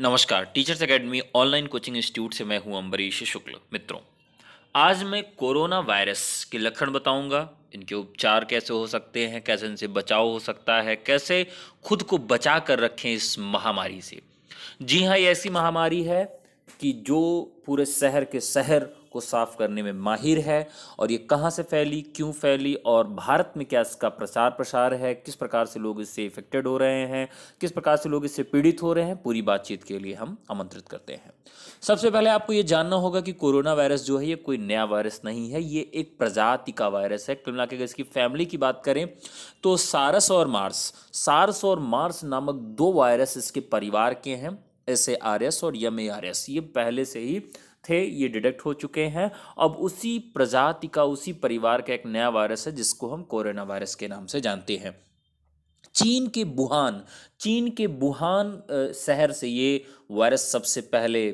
नमस्कार teachers academy online coaching institute से मैं हूं अम्बरीश शुक्ल मित्रों आज मैं कोरोना वायरस के लक्षण बताऊंगा इनके उपचार कैसे हो सकते हैं कैसे इनसे बचाव हो सकता है कैसे खुद को बचा कर रखें इस महामारी से जी हाँ ये ऐसी महामारी है कि जो पूरे शहर के शहर को साफ करने में माहिर है और ये कहाँ से फैली क्यों फैली और भारत में क्या इसका प्रचार प्रसार है किस प्रकार से लोग इससे इफेक्टेड हो रहे हैं किस प्रकार से लोग इससे पीड़ित हो रहे हैं पूरी बातचीत के लिए हम आमंत्रित करते हैं सबसे पहले आपको ये जानना होगा कि कोरोना वायरस जो है ये कोई नया वायरस नहीं है ये एक प्रजाति का वायरस है कुल मिला इसकी फैमिली की बात करें तो सारस और मार्स सार्स और मार्स नामक दो वायरस इसके परिवार के हैं एस ए आर एस और यम ए आर एस ये पहले से ही थे ये डिटेक्ट हो चुके हैं अब उसी प्रजाति का उसी परिवार का एक नया वायरस है जिसको हम कोरोना वायरस के नाम से जानते हैं चीन के बुहान चीन के बुहान शहर से ये वायरस सबसे पहले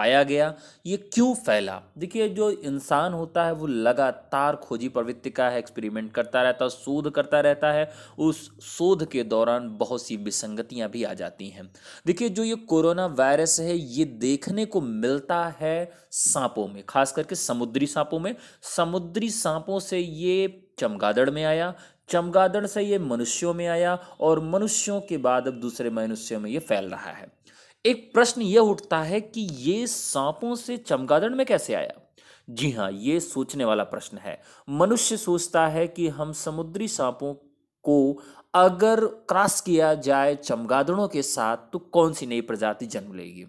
पाया गया ये क्यों फैला देखिए जो इंसान होता है वो लगातार खोजी प्रवृत्ति का है एक्सपेरिमेंट करता रहता है शोध करता रहता है उस शोध के दौरान बहुत सी विसंगतियाँ भी आ जाती हैं देखिए जो ये कोरोना वायरस है ये देखने को मिलता है सांपों में खास करके समुद्री सांपों में समुद्री सांपों से ये चमगादड़ में आया चमगादड़ से ये मनुष्यों में आया और मनुष्यों के बाद अब दूसरे मनुष्यों में ये फैल रहा है एक प्रश्न यह उठता है कि ये सांपों से चमगादड़ में कैसे आया जी हाँ ये सोचने वाला प्रश्न है मनुष्य सोचता है कि हम समुद्री सांपों को अगर क्रॉस किया जाए चमगादड़ों के साथ तो कौन सी नई प्रजाति जन्म लेगी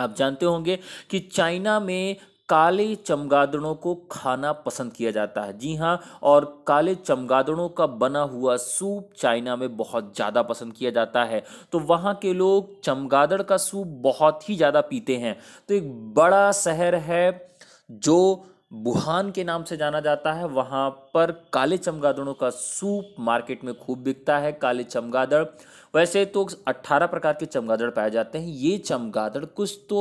आप जानते होंगे कि चाइना में काले चमगादड़ों को खाना पसंद किया जाता है जी हाँ और काले चमगादड़ों का बना हुआ सूप चाइना में बहुत ज़्यादा पसंद किया जाता है तो वहाँ के लोग चमगादड़ का सूप बहुत ही ज़्यादा पीते हैं तो एक बड़ा शहर है जो बुहान के नाम से जाना जाता है वहाँ पर काले चमगादड़ों का सूप मार्केट में खूब बिकता है काले चमगादड़ वैसे तो 18 प्रकार के चमगादड़ पाए जाते हैं ये चमगादड़ कुछ तो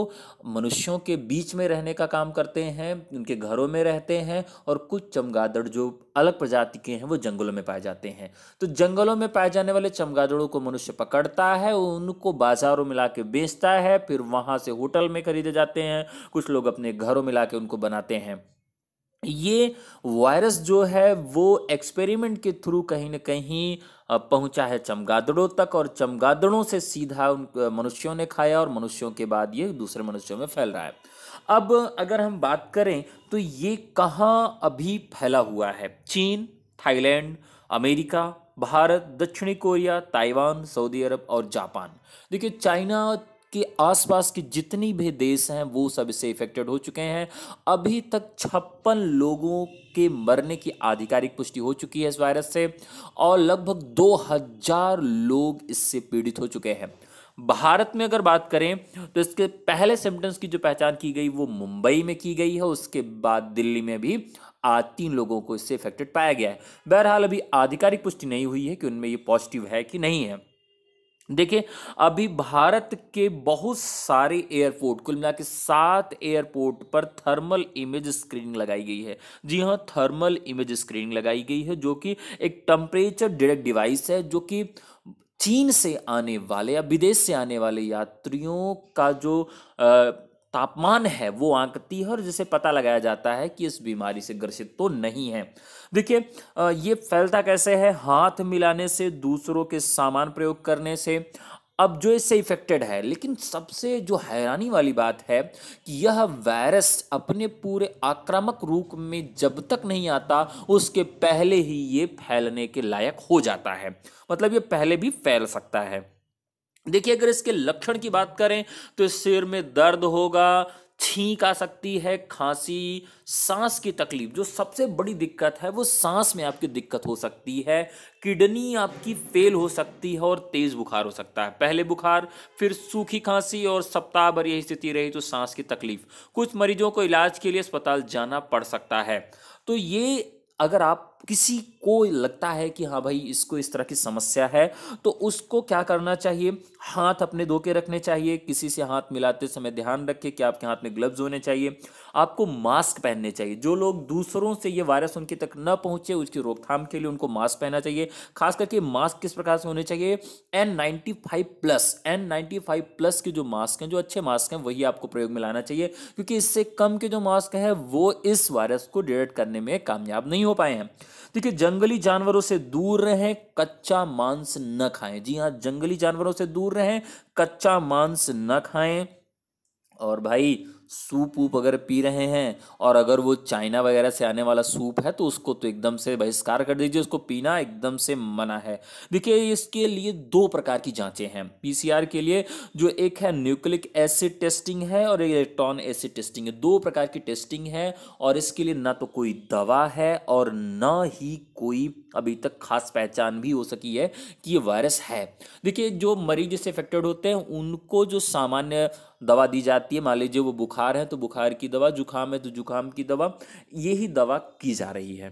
मनुष्यों के बीच में रहने का काम करते हैं उनके घरों में रहते हैं और कुछ चमगादड़ जो अलग प्रजाति के हैं वो जंगलों में पाए जाते हैं तो जंगलों में पाए जाने वाले चमगादड़ों को मनुष्य पकड़ता है उनको बाजारों में ला बेचता है फिर वहाँ से होटल में खरीदे जाते हैं कुछ लोग अपने घरों में ला उनको बनाते हैं ये वायरस जो है वो एक्सपेरिमेंट के थ्रू कहीं ना कहीं पहुंचा है चमगादड़ों तक और चमगादड़ों से सीधा उन मनुष्यों ने खाया और मनुष्यों के बाद ये दूसरे मनुष्यों में फैल रहा है अब अगर हम बात करें तो ये कहाँ अभी फैला हुआ है चीन थाईलैंड अमेरिका भारत दक्षिणी कोरिया ताइवान सऊदी अरब और जापान देखिए चाइना के आसपास के जितनी भी देश हैं वो सब इससे इफेक्टेड हो चुके हैं अभी तक छप्पन लोगों के मरने की आधिकारिक पुष्टि हो चुकी है इस वायरस से और लगभग दो हजार लोग इससे पीड़ित हो चुके हैं भारत में अगर बात करें तो इसके पहले सिम्टम्स की जो पहचान की गई वो मुंबई में की गई है उसके बाद दिल्ली में भी आज तीन लोगों को इससे इफेक्टेड पाया गया है बहरहाल अभी आधिकारिक पुष्टि नहीं हुई है कि उनमें ये पॉजिटिव है कि नहीं है देखिए अभी भारत के बहुत सारे एयरपोर्ट कुल मिला के सात एयरपोर्ट पर थर्मल इमेज स्क्रीनिंग लगाई गई है जी हाँ थर्मल इमेज स्क्रीनिंग लगाई गई है जो कि एक टम्परेचर डिटेक्ट डिवाइस है जो कि चीन से आने वाले या विदेश से आने वाले यात्रियों का जो आ, तापमान है वो आंकती है और जिसे पता लगाया जाता है कि इस बीमारी से ग्रसित तो नहीं है देखिए ये फैलता कैसे है हाथ मिलाने से दूसरों के सामान प्रयोग करने से अब जो इससे इफेक्टेड है लेकिन सबसे जो हैरानी वाली बात है कि यह वायरस अपने पूरे आक्रामक रूप में जब तक नहीं आता उसके पहले ही ये फैलने के लायक हो जाता है मतलब ये पहले भी फैल सकता है देखिए अगर इसके लक्षण की बात करें तो सिर में दर्द होगा छींक आ सकती है खांसी सांस की तकलीफ जो सबसे बड़ी दिक्कत है वो सांस में आपकी दिक्कत हो सकती है किडनी आपकी फेल हो सकती है और तेज़ बुखार हो सकता है पहले बुखार फिर सूखी खांसी और सप्ताह भर यही स्थिति रही तो सांस की तकलीफ कुछ मरीजों को इलाज के लिए अस्पताल जाना पड़ सकता है तो ये अगर आप किसी को लगता है कि हाँ भाई इसको इस तरह की समस्या है तो उसको क्या करना चाहिए हाथ अपने धो के रखने चाहिए किसी से हाथ मिलाते समय ध्यान रखें कि आपके हाथ में ग्लव्स होने चाहिए आपको मास्क पहनने चाहिए जो लोग दूसरों से ये वायरस उनके तक न पहुंचे उसकी रोकथाम के लिए उनको मास्क पहनना चाहिए खास करके मास्क किस प्रकार से होने चाहिए N ninety five plus N ninety five plus के जो मास्क हैं जो अच्छे मास्क हैं वही आपको प्रयोग में लाना चाहिए क्योंकि इससे कम के जो मास्क हैं वो इस वायरस को डिटेक्ट करने में कामयाब नहीं हो पाए हैं देखिए जंगली जानवरों से दूर रहें कच्चा मांस न खाएं जी हाँ जंगली जानवरों से दूर रहें कच्चा मांस न खाएं और भाई सूप वूप अगर पी रहे हैं और अगर वो चाइना वगैरह से आने वाला सूप है तो उसको तो एकदम से बहिष्कार कर दीजिए उसको पीना एकदम से मना है देखिए इसके लिए दो प्रकार की जांचें हैं पीसीआर के लिए जो एक है न्यूक्लिक एसिड टेस्टिंग है और इलेक्ट्रॉन एसिड टेस्टिंग है दो प्रकार की टेस्टिंग है और इसके लिए ना तो कोई दवा है और ना ही कोई अभी तक खास पहचान भी हो सकी है कि ये वायरस है देखिए जो मरीज इससे इफेक्टेड होते हैं उनको जो सामान्य दवा दी जाती है मान लीजिए वो बुखार बुखार है तो बुखार की दवा जुखाम है तो जुखाम की दवा यही दवा की जा रही है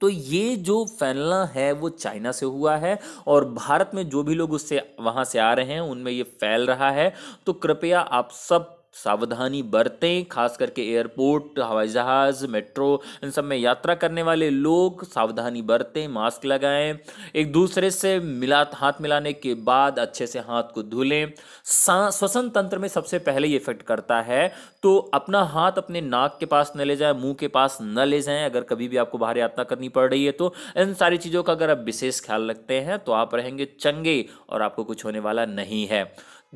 तो ये जो फैलना है वो चाइना से हुआ है और भारत में जो भी लोग उससे वहाँ से आ रहे हैं उनमें ये फैल रहा है तो कृपया आप सब सावधानी बरतें खास करके एयरपोर्ट हवाई जहाज़ मेट्रो इन सब में यात्रा करने वाले लोग सावधानी बरतें मास्क लगाएं एक दूसरे से मिला हाथ मिलाने के बाद अच्छे से हाथ को धुलें श्वसन तंत्र में सबसे पहले ये इफेक्ट करता है तो अपना हाथ अपने नाक के पास न ले जाए मुंह के पास न ले जाएं अगर कभी भी आपको बाहर यात्रा करनी पड़ रही है तो इन सारी चीज़ों का अगर आप विशेष ख्याल रखते हैं तो आप रहेंगे चंगे और आपको कुछ होने वाला नहीं है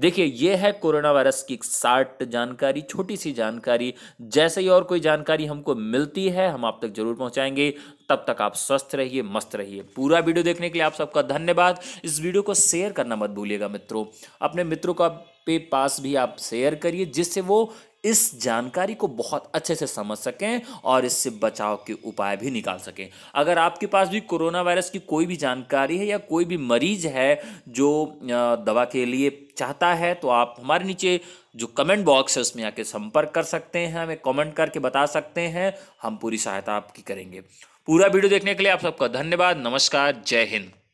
देखिए ये है कोरोना वायरस की साठ जानकारी छोटी सी जानकारी जैसे ही और कोई जानकारी हमको मिलती है हम आप तक जरूर पहुंचाएंगे तब तक आप स्वस्थ रहिए मस्त रहिए पूरा वीडियो देखने के लिए आप सबका धन्यवाद इस वीडियो को शेयर करना मत भूलिएगा मित्रों अपने मित्रों का पे पास भी आप शेयर करिए जिससे वो इस जानकारी को बहुत अच्छे से समझ सकें और इससे बचाव के उपाय भी निकाल सकें अगर आपके पास भी कोरोना वायरस की कोई भी जानकारी है या कोई भी मरीज है जो दवा के लिए चाहता है तो आप हमारे नीचे जो कमेंट बॉक्स है उसमें आके संपर्क कर सकते हैं हमें कमेंट करके बता सकते हैं हम पूरी सहायता आपकी करेंगे पूरा वीडियो देखने के लिए आप सबका धन्यवाद नमस्कार जय हिंद